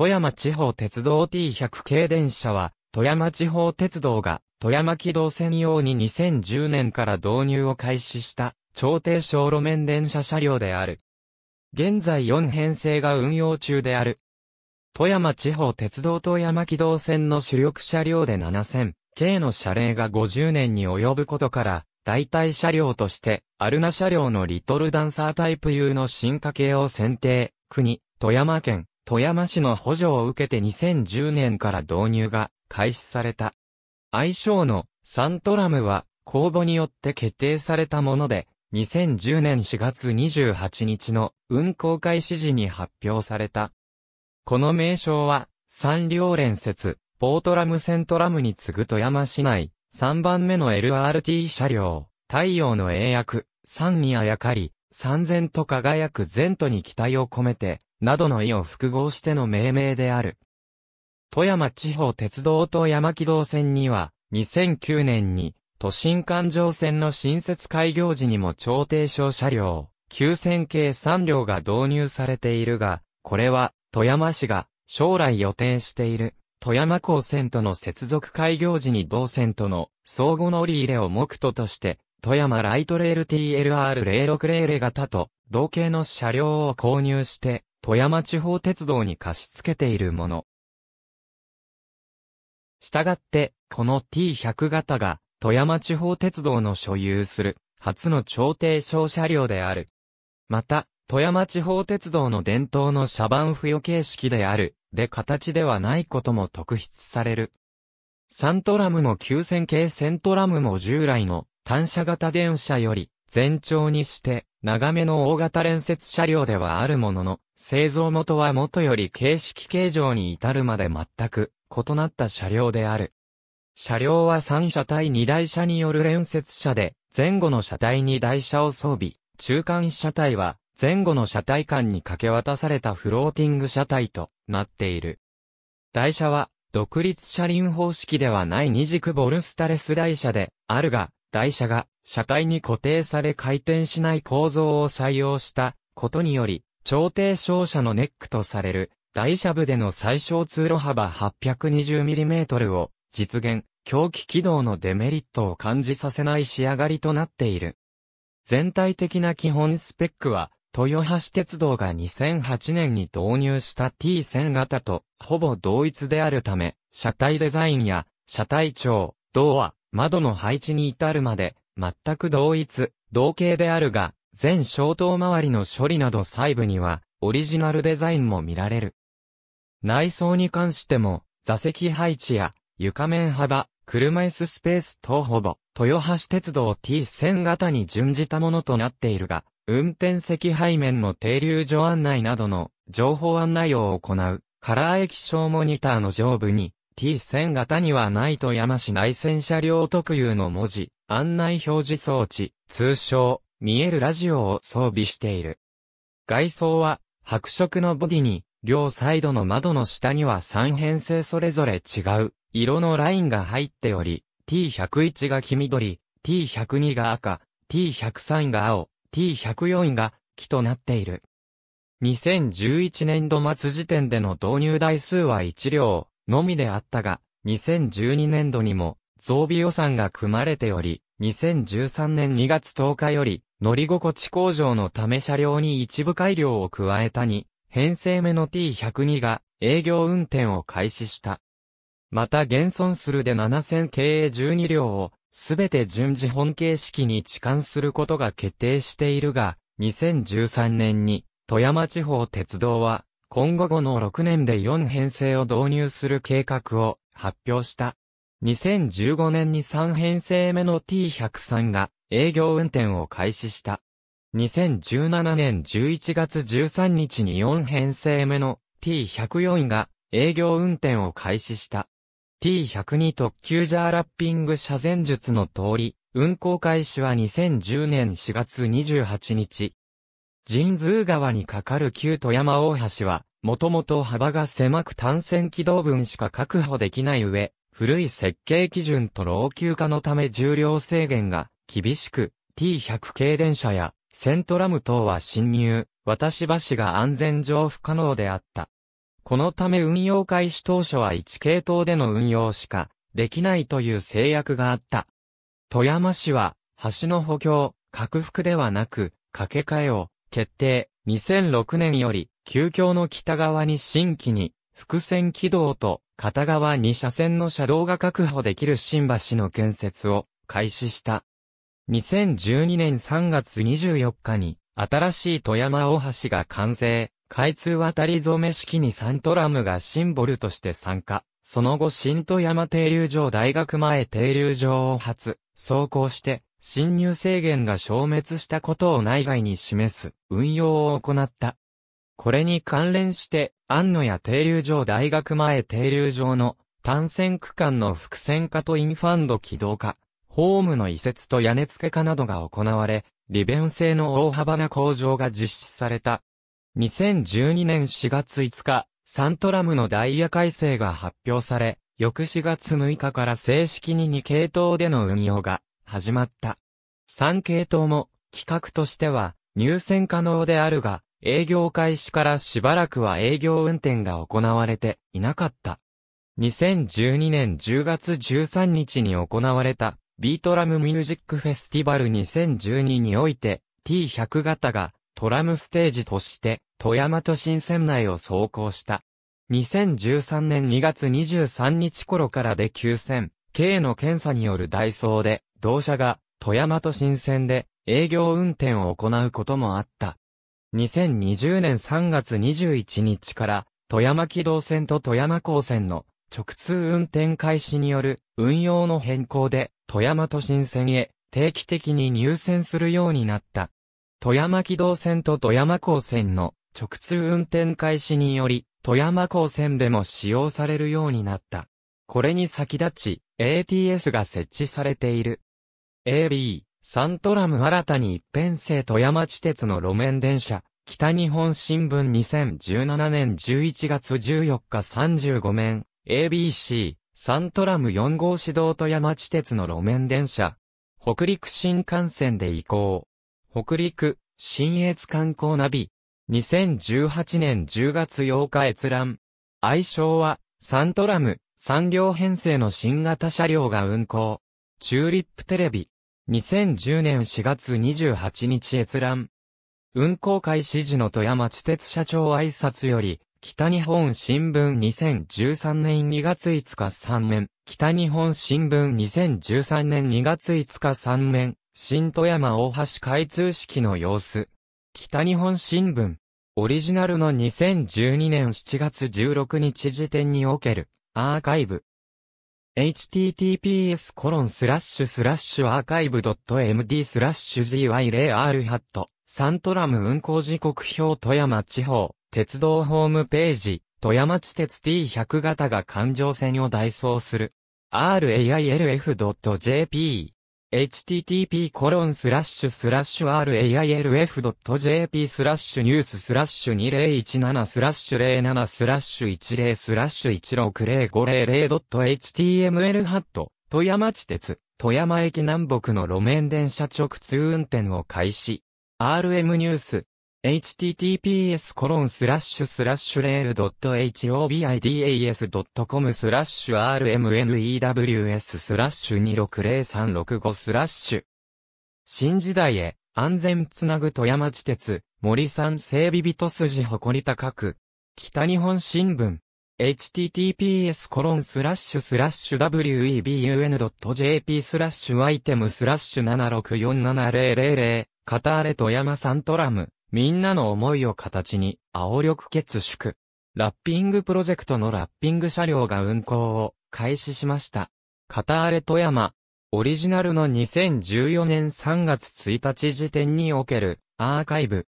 富山地方鉄道 T100 系電車は、富山地方鉄道が富山軌道専用に2010年から導入を開始した超低小路面電車車両である。現在4編成が運用中である。富山地方鉄道富山軌道線の主力車両で7000系の車齢が50年に及ぶことから、代替車両として、アルナ車両のリトルダンサータイプ U の進化系を選定、国、富山県、富山市の補助を受けて2010年から導入が開始された。愛称のサントラムは公募によって決定されたもので、2010年4月28日の運行開始時に発表された。この名称は、三両連接、ポートラム線トラムに次ぐ富山市内、3番目の LRT 車両、太陽の英訳、三にあやかり、三千と輝く前途に期待を込めて、などの意を複合しての命名である。富山地方鉄道と山木道線には、2009年に、都心環状線の新設開業時にも超低床車両、9000系3両が導入されているが、これは、富山市が、将来予定している、富山港線との接続開業時に同線との、相互乗り入れを目途として、富山ライトレール TLR06 レー型と、同型の車両を購入して、富山地方鉄道に貸し付けているもの。したがって、この T100 型が、富山地方鉄道の所有する、初の調停小車両である。また、富山地方鉄道の伝統の車番付与形式である、で形ではないことも特筆される。サントラムも9000系セントラムも従来の単車型電車より全長にして、長めの大型連接車両ではあるものの、製造元は元より形式形状に至るまで全く異なった車両である。車両は3車体2台車による連接車で、前後の車体に台車を装備、中間車体は前後の車体間に掛け渡されたフローティング車体となっている。台車は独立車輪方式ではない二軸ボルスタレス台車であるが、台車が車体に固定され回転しない構造を採用したことにより、超低商車のネックとされる、台車部での最小通路幅 820mm を実現、狂気軌道のデメリットを感じさせない仕上がりとなっている。全体的な基本スペックは、豊橋鉄道が2008年に導入した T1000 型とほぼ同一であるため、車体デザインや車体長、ドア、窓の配置に至るまで全く同一、同型であるが、全消灯周りの処理など細部には、オリジナルデザインも見られる。内装に関しても、座席配置や、床面幅、車椅子スペース等ほぼ、豊橋鉄道 T1000 型に準じたものとなっているが、運転席背面の停留所案内などの情報案内を行う、カラー液晶モニターの上部に、T1000 型にはないと山市内線車両特有の文字、案内表示装置、通称、見えるラジオを装備している。外装は、白色のボディに、両サイドの窓の下には3編成それぞれ違う、色のラインが入っており、T101 が黄緑、T102 が赤、T103 が青、T104 が木となっている。2011年度末時点での導入台数は1両のみであったが、2012年度にも増備予算が組まれており、2013年2月10日より、乗り心地向上のため車両に一部改良を加えたに、編成目の T102 が営業運転を開始した。また現存するで7000経営12両を、すべて順次本形式に置換することが決定しているが、2013年に、富山地方鉄道は、今後後の6年で4編成を導入する計画を発表した。2015年に3編成目の T103 が営業運転を開始した。2017年11月13日に4編成目の T104 が営業運転を開始した。T102 特急ジャーラッピング車前術の通り、運行開始は2010年4月28日。神通川に架かる旧富山大橋は、もともと幅が狭く単線軌道分しか確保できない上、古い設計基準と老朽化のため重量制限が厳しく、T100 系電車やセントラム等は侵入、渡し橋が安全上不可能であった。このため運用開始当初は1系統での運用しかできないという制約があった。富山市は橋の補強、拡幅ではなく、架け替えを決定、2006年より、旧橋の北側に新規に複線軌道と片側2車線の車道が確保できる新橋の建設を開始した。2012年3月24日に新しい富山大橋が完成、開通渡り染め式にサントラムがシンボルとして参加。その後新富山停留場大学前停留場を発、走行して、侵入制限が消滅したことを内外に示す運用を行った。これに関連して、安野や停留場大学前停留場の単線区間の複線化とインファンド起動化、ホームの移設と屋根付け化などが行われ、利便性の大幅な向上が実施された。2012年4月5日、サントラムのダイヤ改正が発表され、翌4月6日から正式に2系統での運用が始まった。3系統も企画としては入線可能であるが、営業開始からしばらくは営業運転が行われていなかった。2012年10月13日に行われたビートラムミュージックフェスティバル2012において T100 型がトラムステージとして富山都新線内を走行した。2013年2月23日頃からで9線、K の検査によるダイソーで同社が富山都新線で営業運転を行うこともあった。2020年3月21日から、富山機動線と富山高線の直通運転開始による運用の変更で、富山都心線へ定期的に入線するようになった。富山機動線と富山高線の直通運転開始により、富山高線でも使用されるようになった。これに先立ち、ATS が設置されている。AB、サントラム新たに一辺性富山地鉄の路面電車、北日本新聞2017年11月14日35面、ABC、サントラム4号指導富山地鉄の路面電車、北陸新幹線で移行。北陸、新越観光ナビ。2018年10月8日閲覧。愛称は、サントラム、3両編成の新型車両が運行。チューリップテレビ。2010年4月28日閲覧。運行開始時の富山地鉄社長挨拶より、北日本新聞2013年2月5日3面、北日本新聞2013年2月5日3面、新富山大橋開通式の様子。北日本新聞。オリジナルの2012年7月16日時点における、アーカイブ。https コロンスラッシュスラッシュアーカイブ .md スラッシュ gy0r ハット、サントラム運行時刻表富山地方、鉄道ホームページ、富山地鉄 T100 型が環状線を代走する。railf.jp http://railf.jp スラッシュニューススラッシュ2017スラッシュ07スラッシュ10スラッシュ 16050.html ハット富山地鉄富山駅南北の路面電車直通運転を開始 RM ニュース h t t p s コロンススララッッシシュュレール h o b i d a s c o m スラッシュ rmnews スラッシュ260365スラッシュ新時代へ安全つなぐ富山地鉄森さん整備人筋誇り高く北日本新聞 https コロンスラッシュスラッシュ webun.jp スラッシュアイテムスラッシュ7647000カターレ富山サントラムみんなの思いを形に、青緑結縮。ラッピングプロジェクトのラッピング車両が運行を開始しました。片荒れ富山、オリジナルの2014年3月1日時点におけるアーカイブ。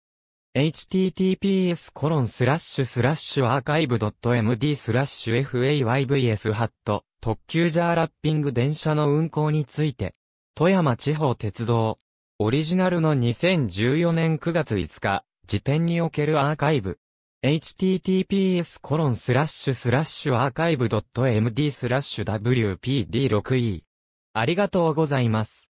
https コロンスラッシュスラッシュアーカイブ .md スラッシュ faYVS ハット特急ジャーラッピング電車の運行について、富山地方鉄道オリジナルの2014年9月5日、時点におけるアーカイブ。https コロンスラッシュスラッシュアーカイブ .md スラッシュ wpd6e。ありがとうございます。